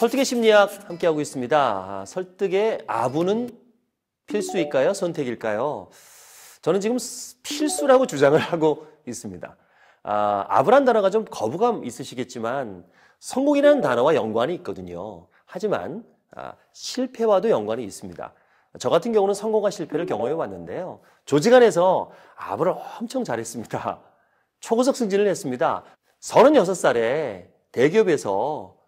설득의 심리학 함께하고 있습니다. 아, 설득의 아부는 필수일까요? 선택일까요? 저는 지금 필수라고 주장을 하고 있습니다. 아, 아부란 단어가 좀 거부감 있으시겠지만 성공이라는 단어와 연관이 있거든요. 하지만 아, 실패와도 연관이 있습니다. 저 같은 경우는 성공과 실패를 경험해 왔는데요. 조직 안에서 아부를 엄청 잘했습니다. 초고속 승진을 했습니다. 36살에 대기업에서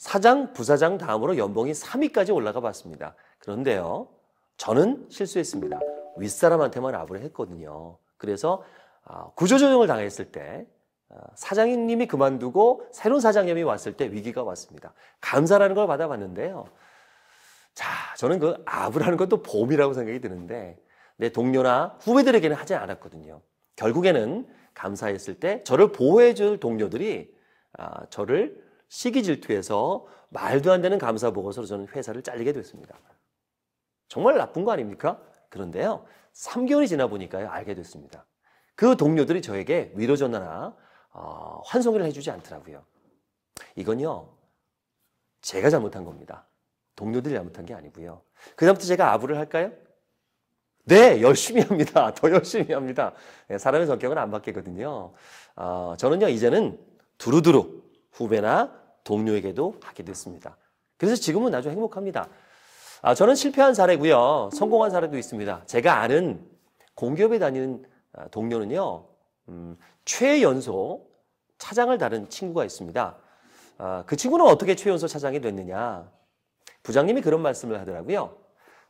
사장, 부사장 다음으로 연봉이 3위까지 올라가 봤습니다. 그런데요, 저는 실수했습니다. 윗사람한테만 압을 했거든요. 그래서 아, 구조조정을 당했을 때 아, 사장님이 그만두고 새로운 사장님이 왔을 때 위기가 왔습니다. 감사라는 걸 받아봤는데요. 자, 저는 그압부라는 것도 봄이라고 생각이 드는데 내 동료나 후배들에게는 하지 않았거든요. 결국에는 감사했을 때 저를 보호해줄 동료들이 아, 저를 시기 질투에서 말도 안 되는 감사 보고서로 저는 회사를 잘리게 됐습니다. 정말 나쁜 거 아닙니까? 그런데요. 3개월이 지나 보니까요. 알게 됐습니다. 그 동료들이 저에게 위로 전화나 어, 환송을 해주지 않더라고요. 이건요. 제가 잘못한 겁니다. 동료들이 잘못한 게 아니고요. 그다음부터 제가 아부를 할까요? 네, 열심히 합니다. 더 열심히 합니다. 예, 사람의 성격은 안 바뀌거든요. 어, 저는요, 이제는 두루두루 후배나 동료에게도 하게 됐습니다. 그래서 지금은 아주 행복합니다. 아, 저는 실패한 사례고요. 성공한 사례도 있습니다. 제가 아는 공기업에 다니는 아, 동료는요. 음, 최연소 차장을 다룬 친구가 있습니다. 아, 그 친구는 어떻게 최연소 차장이 됐느냐. 부장님이 그런 말씀을 하더라고요.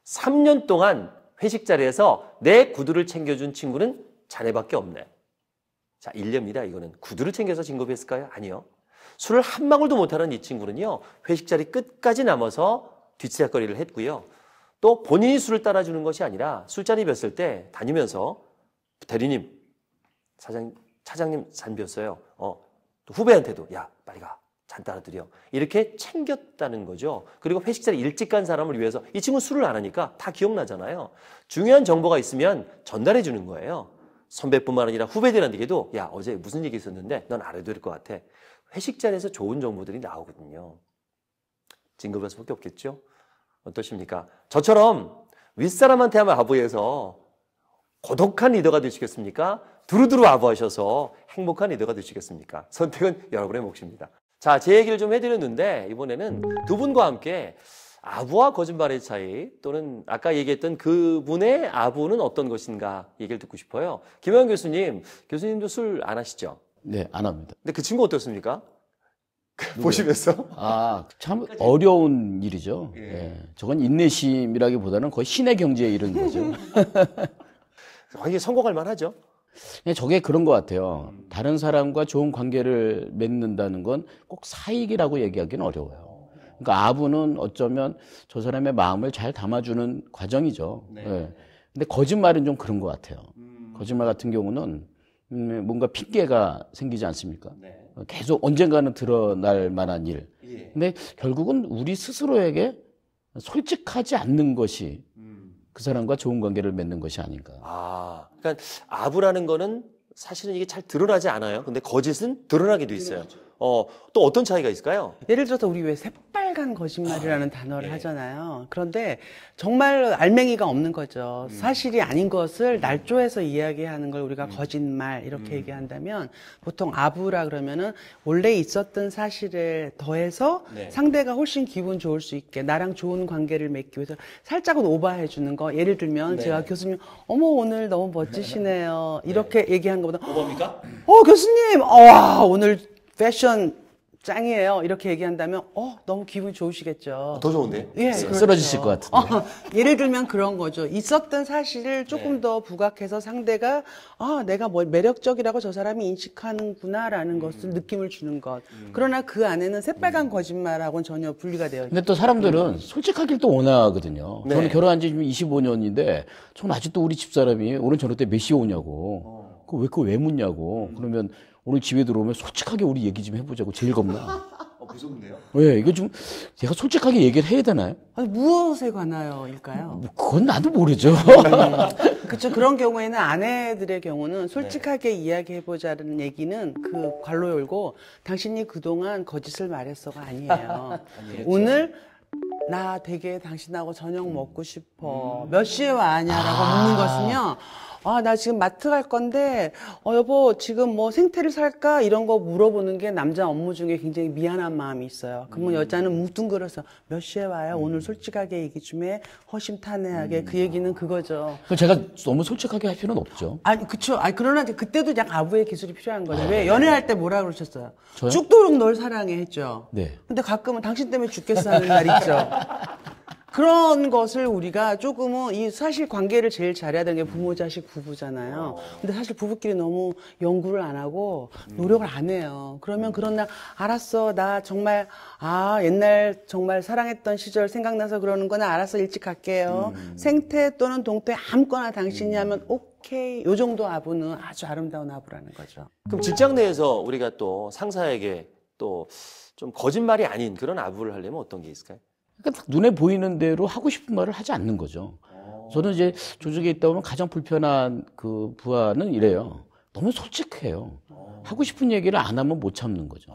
3년 동안 회식 자리에서 내 구두를 챙겨준 친구는 자네밖에 없네. 자, 1년입니다 이거는. 구두를 챙겨서 진급했을까요? 아니요. 술을 한 방울도 못하는 이 친구는요, 회식 자리 끝까지 남아서 뒤치다거리를 했고요. 또 본인이 술을 따라주는 것이 아니라 술잔이 뵀을 때 다니면서 대리님, 사장, 차장님 잔 비었어요. 어, 후배한테도 야, 빨리 가. 잔 따라드려. 이렇게 챙겼다는 거죠. 그리고 회식 자리 일찍 간 사람을 위해서 이친구 술을 안 하니까 다 기억나잖아요. 중요한 정보가 있으면 전달해 주는 거예요. 선배뿐만 아니라 후배들한테도 야 어제 무슨 얘기 있었는데 넌 알아야 될 것 같아. 회식 자리에서 좋은 정보들이 나오거든요. 징급할 수밖에 없겠죠? 어떠십니까? 저처럼 윗사람한테 하면 아부해서 고독한 리더가 되시겠습니까? 두루두루 아부하셔서 행복한 리더가 되시겠습니까? 선택은 여러분의 몫입니다. 자, 제 얘기를 좀 해드렸는데 이번에는 두 분과 함께 아부와 거짓말의 차이 또는 아까 얘기했던 그분의 아부는 어떤 것인가 얘기를 듣고 싶어요. 김현 교수님, 교수님도 술 안 하시죠? 네, 안 합니다. 근데 그 친구 어떻습니까? 그 보시면서? 아, 참 어려운 일이죠. 예. 예. 저건 인내심이라기보다는 거의 신의 경지에 이른 거죠. 이게 성공할 만하죠? 네, 저게 그런 것 같아요. 음. 다른 사람과 좋은 관계를 맺는다는 건 꼭 사익이라고 얘기하기는 어려워요. 그러니까 아부는 어쩌면 저 사람의 마음을 잘 담아주는 과정이죠. 네. 예. 근데 거짓말은 좀 그런 것 같아요. 음. 거짓말 같은 경우는 음, 뭔가 핑계가 생기지 않습니까? 네. 어, 계속 언젠가는 드러날 만한 일. 예. 근데 결국은 우리 스스로에게 솔직하지 않는 것이 음. 그 사람과 좋은 관계를 맺는 것이 아닌가. 아, 그러니까 아부라는 거는 사실은 이게 잘 드러나지 않아요. 근데 거짓은 드러나기도 있어요. 드러나죠. 어, 또 어떤 차이가 있을까요? 예를 들어서 우리 왜 새빨간 거짓말이라는 아, 단어를 예. 하잖아요. 그런데 정말 알맹이가 없는 거죠. 음. 사실이 아닌 것을 음. 날조해서 이야기하는 걸 우리가 음. 거짓말 이렇게 음. 얘기한다면 보통 아부라 그러면은 원래 있었던 사실을 더해서 네. 상대가 훨씬 기분 좋을 수 있게 나랑 좋은 관계를 맺기 위해서 살짝은 오버해 주는 거. 예를 들면 네. 제가 교수님 어머 오늘 너무 멋지시네요. 이렇게 네. 얘기한 것보다 오버입니까? 어 교수님 어, 와 오늘 패션 짱이에요. 이렇게 얘기한다면 어 너무 기분 좋으시겠죠. 더 좋은데? 예, 쓰, 예. 그렇죠. 쓰러지실 것 같은데. 어, 예를 들면 그런 거죠. 있었던 사실을 조금 네. 더 부각해서 상대가 아 내가 뭐 매력적이라고 저 사람이 인식하는구나라는 음. 것을 느낌을 주는 것. 음. 그러나 그 안에는 새빨간 음. 거짓말하고는 전혀 분리가 되어. 있죠. 근데 또 사람들은 솔직하길 또 원하거든요. 네. 저는 결혼한 지 지금 25년인데 저는 아직도 우리 집사람이 오른 저녁 때몇시 오냐고. 어. 그왜 그왜 묻냐고. 음. 그러면 오늘 집에 들어오면 솔직하게 우리 얘기 좀 해보자고 제일 겁나. 어, 무섭네요. 예, 이거 좀 제가 솔직하게 얘기를 해야 되나요? 아니, 무엇에 관하여일까요? 뭐, 그건 나도 모르죠. 그렇죠. 그런 경우에는 아내들의 경우는 솔직하게 네. 이야기해보자는 얘기는 그 관로 열고 당신이 그동안 거짓을 말했어가 아니에요. 아니, 오늘 나 되게 당신하고 저녁 먹고 싶어. 음. 몇 시에 와냐라고 아~ 묻는 것은요. 아, 나 지금 마트 갈 건데, 어, 여보, 지금 뭐 생태를 살까? 이런 거 물어보는 게 남자 업무 중에 굉장히 미안한 마음이 있어요. 그러면 음. 여자는 뭉뚱그려서 몇 시에 와요? 음. 오늘 솔직하게 얘기 좀 해. 허심탄회하게. 음. 그 얘기는 그거죠. 제가 너무 솔직하게 할 필요는 없죠. 아니, 그쵸. 아니, 그러나 그때도 약간 아부의 기술이 필요한 거죠. 아, 왜? 네. 연애할 때 뭐라 그러셨어요? 저요? 죽도록 널 사랑해 했죠. 네. 근데 가끔은 당신 때문에 죽겠어 하는 날 있죠. 그런 것을 우리가 조금은 이 사실 관계를 제일 잘해야 되는 게 부모 자식 부부잖아요. 근데 사실 부부끼리 너무 연구를 안 하고 음. 노력을 안 해요. 그러면 음. 그런 날 알았어 나 정말 아 옛날 정말 사랑했던 시절 생각나서 그러는 거나 알았어 일찍 갈게요. 음. 생태 또는 동태 아무거나 당신이 음. 하면 오케이 요 정도 아부는 아주 아름다운 아부라는 거죠. 그럼 직장 내에서 우리가 또 상사에게 또 좀 거짓말이 아닌 그런 아부를 하려면 어떤 게 있을까요? 그러니까 눈에 보이는 대로 하고 싶은 말을 하지 않는 거죠. 저는 이제 조직에 있다 보면 가장 불편한 그 부하는 이래요. 너무 솔직해요. 하고 싶은 얘기를 안 하면 못 참는 거죠.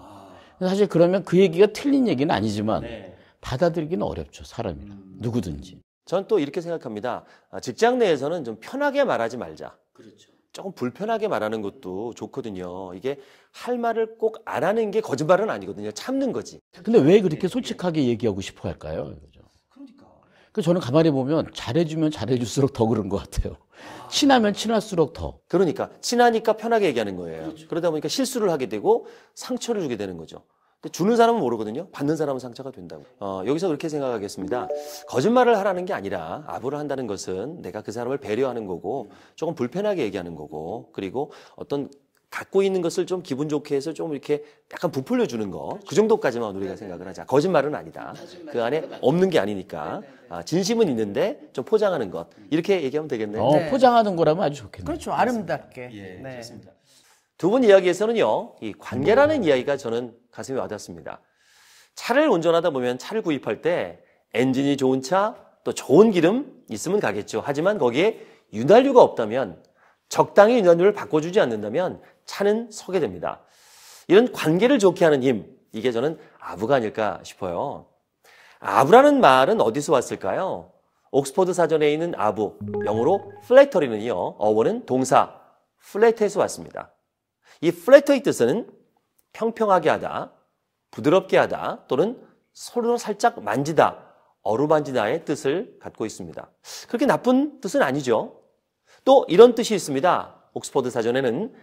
사실 그러면 그 얘기가 틀린 얘기는 아니지만 네. 받아들이기는 어렵죠. 사람이나 음. 누구든지. 전 또 이렇게 생각합니다. 아, 직장 내에서는 좀 편하게 말하지 말자. 그렇죠. 조금 불편하게 말하는 것도 좋거든요. 이게 할 말을 꼭 안 하는 게 거짓말은 아니거든요. 참는 거지. 근데 왜 그렇게 예, 예. 솔직하게 얘기하고 싶어 할까요? 그죠? 그러니까. 그 저는 가만히 보면 잘해주면 잘해줄수록 더 그런 것 같아요. 아. 친하면 친할수록 더. 그러니까 친하니까 편하게 얘기하는 거예요. 그렇죠. 그러다 보니까 실수를 하게 되고 상처를 주게 되는 거죠. 그 주는 사람은 모르거든요. 받는 사람은 상처가 된다고. 어, 여기서 그렇게 생각하겠습니다. 거짓말을 하라는 게 아니라 아부를 한다는 것은 내가 그 사람을 배려하는 거고 조금 불편하게 얘기하는 거고 그리고 어떤 갖고 있는 것을 좀 기분 좋게 해서 좀 이렇게 약간 부풀려 주는 거. 그 그렇죠. 그 정도까지만 우리가 네네. 생각을 하자. 거짓말은 아니다. 거짓말그 안에 맞다. 없는 게 아니니까. 네, 네, 네. 아, 진심은 있는데 좀 포장하는 것. 이렇게 얘기하면 되겠네요. 어, 네. 포장하는 거라면 아주 좋겠네요. 그렇죠. 아름답게. 예, 네. 좋습니다. 두분 이야기에서는요, 이 관계라는 이야기가 저는 가슴에 와닿습니다. 차를 운전하다 보면 차를 구입할 때 엔진이 좋은 차, 또 좋은 기름 있으면 가겠죠. 하지만 거기에 윤활유가 없다면 적당히 윤활유를 바꿔주지 않는다면 차는 서게 됩니다. 이런 관계를 좋게 하는 힘, 이게 저는 아부가 아닐까 싶어요. 아부라는 말은 어디서 왔을까요? 옥스퍼드 사전에 있는 아부, 영어로 플래터리는요, 어원은 동사, 플래트에서 왔습니다. 이 플래터의 뜻은 평평하게 하다, 부드럽게 하다 또는 서로 살짝 만지다, 어루만지다의 뜻을 갖고 있습니다. 그렇게 나쁜 뜻은 아니죠. 또 이런 뜻이 있습니다. 옥스퍼드 사전에는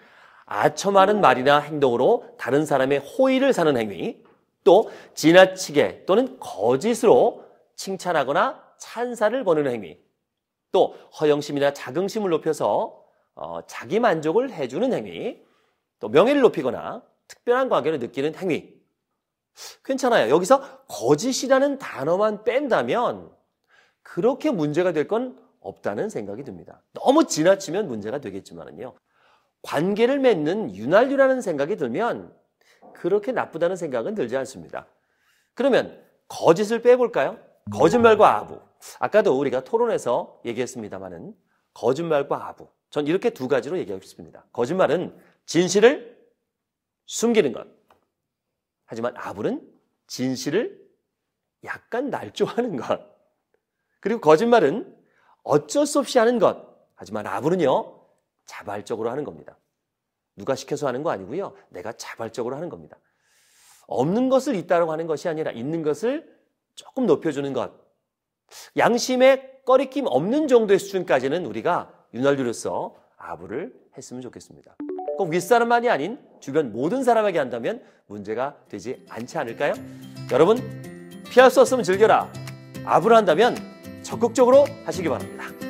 아첨하는 말이나 행동으로 다른 사람의 호의를 사는 행위, 또 지나치게 또는 거짓으로 칭찬하거나 찬사를 거는 행위, 또 허영심이나 자긍심을 높여서 어, 자기 만족을 해주는 행위, 또 명예를 높이거나 특별한 관계를 느끼는 행위. 괜찮아요. 여기서 거짓이라는 단어만 뺀다면 그렇게 문제가 될 건 없다는 생각이 듭니다. 너무 지나치면 문제가 되겠지만요. 관계를 맺는 윤활유라는 생각이 들면 그렇게 나쁘다는 생각은 들지 않습니다. 그러면 거짓을 빼볼까요? 거짓말과 아부. 아까도 우리가 토론에서 얘기했습니다마는 거짓말과 아부. 전 이렇게 두 가지로 얘기하고 싶습니다. 거짓말은 진실을 숨기는 것. 하지만 아브는 진실을 약간 날조하는 것. 그리고 거짓말은 어쩔 수 없이 하는 것. 하지만 아브는요, 자발적으로 하는 겁니다. 누가 시켜서 하는 거 아니고요. 내가 자발적으로 하는 겁니다. 없는 것을 있다라고 하는 것이 아니라 있는 것을 조금 높여주는 것. 양심의 꺼리낌 없는 정도의 수준까지는 우리가 윤활유로서 아부를 했으면 좋겠습니다. 꼭 윗사람만이 아닌 주변 모든 사람에게 한다면 문제가 되지 않지 않을까요? 여러분 피할 수 없으면 즐겨라. 압을 한다면 적극적으로 하시기 바랍니다.